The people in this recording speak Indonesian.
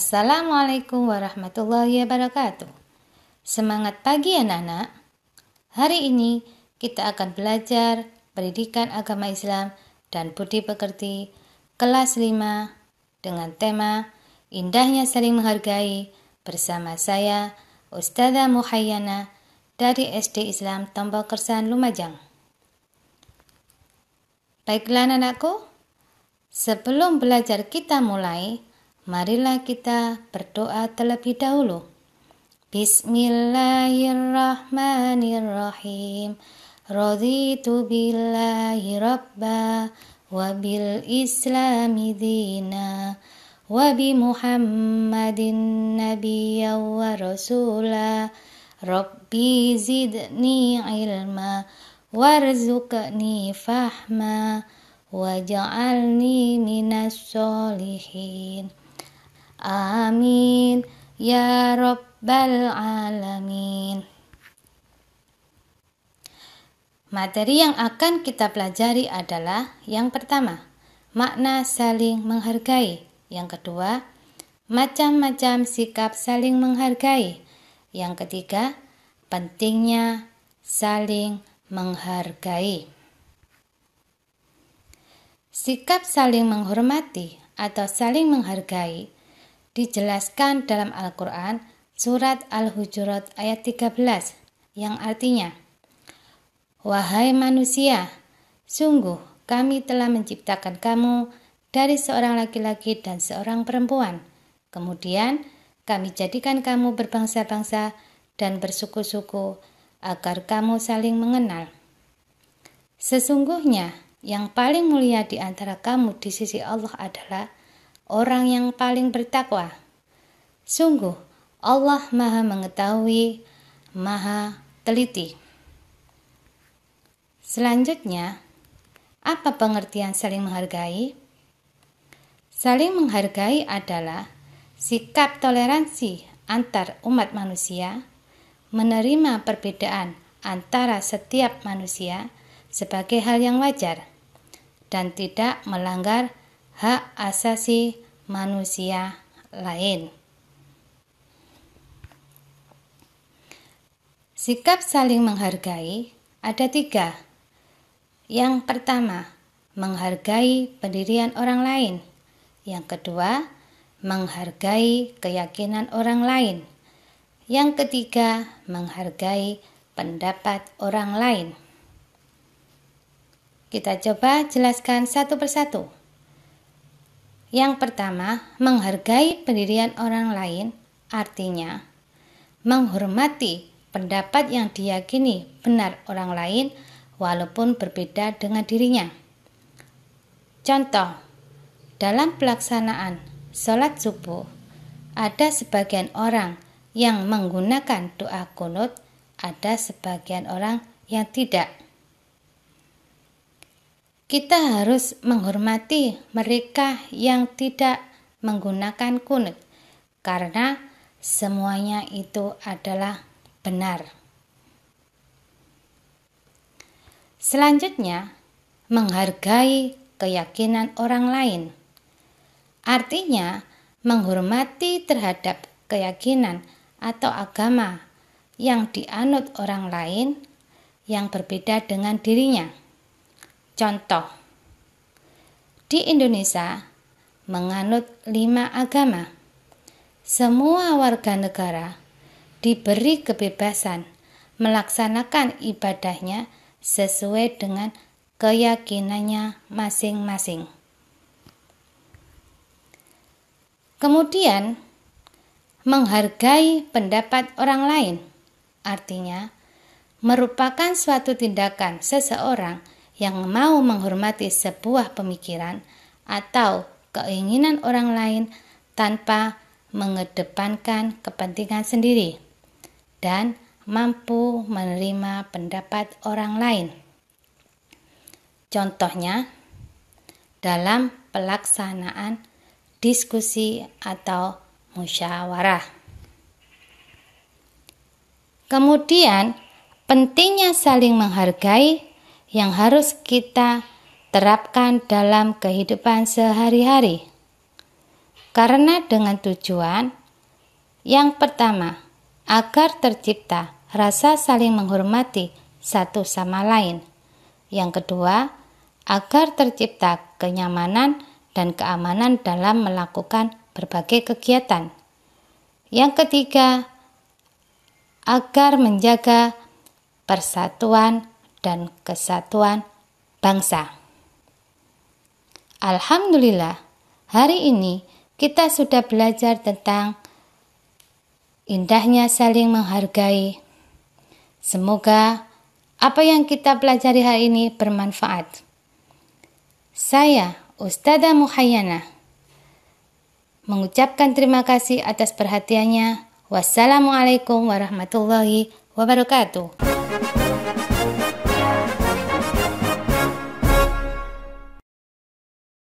Assalamualaikum warahmatullahi wabarakatuh. Semangat pagi anak-anak. Hari ini kita akan belajar pendidikan agama Islam dan budi pekerti kelas 5 dengan tema Indahnya saling menghargai bersama saya Ustazah Muhayyana dari SD Islam Tombol Kersan Lumajang. Baiklah anakku, sebelum belajar kita mulai, Marilah kita berdoa terlebih dahulu. Bismillahirrahmanirrahim. Raditu billahi rabba wa bil islami dina wa bi muhammadin nabiyya wa rasula rabbi zidni ilma warzuqni fahma wa ja'alni minas solihin Amin Ya Rabbal Alamin Materi yang akan kita pelajari adalah yang pertama, makna saling menghargai. Yang kedua, macam-macam sikap saling menghargai. Yang ketiga, pentingnya saling menghargai. Sikap saling menghormati atau saling menghargai dijelaskan dalam Al-Quran surat Al-Hujurat ayat 13 yang artinya Wahai manusia, sungguh kami telah menciptakan kamu dari seorang laki-laki dan seorang perempuan. Kemudian kami jadikan kamu berbangsa-bangsa dan bersuku-suku agar kamu saling mengenal. Sesungguhnya yang paling mulia di antara kamu di sisi Allah adalah orang yang paling bertakwa. Sungguh, Allah Maha Mengetahui, Maha Teliti. Selanjutnya, apa pengertian saling menghargai? Saling menghargai adalah sikap toleransi antar umat manusia, menerima perbedaan antara setiap manusia sebagai hal yang wajar, dan tidak melanggar hak asasi manusia lain. Sikap saling menghargai ada tiga. Yang pertama, menghargai pendirian orang lain. Yang kedua, menghargai keyakinan orang lain. Yang ketiga, menghargai pendapat orang lain. Kita coba jelaskan satu persatu. Yang pertama, menghargai pendirian orang lain, artinya menghormati pendapat yang diyakini benar orang lain walaupun berbeda dengan dirinya. Contoh, dalam pelaksanaan sholat subuh, ada sebagian orang yang menggunakan doa kunut, ada sebagian orang yang tidak. Kita harus menghormati mereka yang tidak menggunakan kunut, karena semuanya itu adalah benar. Selanjutnya, menghargai keyakinan orang lain, artinya menghormati terhadap keyakinan atau agama yang dianut orang lain yang berbeda dengan dirinya. Contoh, di Indonesia menganut lima agama. Semua warga negara diberi kebebasan melaksanakan ibadahnya sesuai dengan keyakinannya masing-masing. Kemudian, menghargai pendapat orang lain, artinya merupakan suatu tindakan seseorang yang mau menghormati sebuah pemikiran atau keinginan orang lain tanpa mengedepankan kepentingan sendiri dan mampu menerima pendapat orang lain. Contohnya, dalam pelaksanaan diskusi atau musyawarah. Kemudian, pentingnya saling menghargai yang harus kita terapkan dalam kehidupan sehari-hari. Karena dengan tujuan yang pertama, agar tercipta rasa saling menghormati satu sama lain. Yang kedua, agar tercipta kenyamanan dan keamanan dalam melakukan berbagai kegiatan. Yang ketiga, agar menjaga persatuan dan kesatuan bangsa. Alhamdulillah, hari ini kita sudah belajar tentang indahnya saling menghargai. Semoga apa yang kita pelajari hari ini bermanfaat. Saya, Ustazah Muhayyana, mengucapkan terima kasih atas perhatiannya. Wassalamualaikum warahmatullahi wabarakatuh.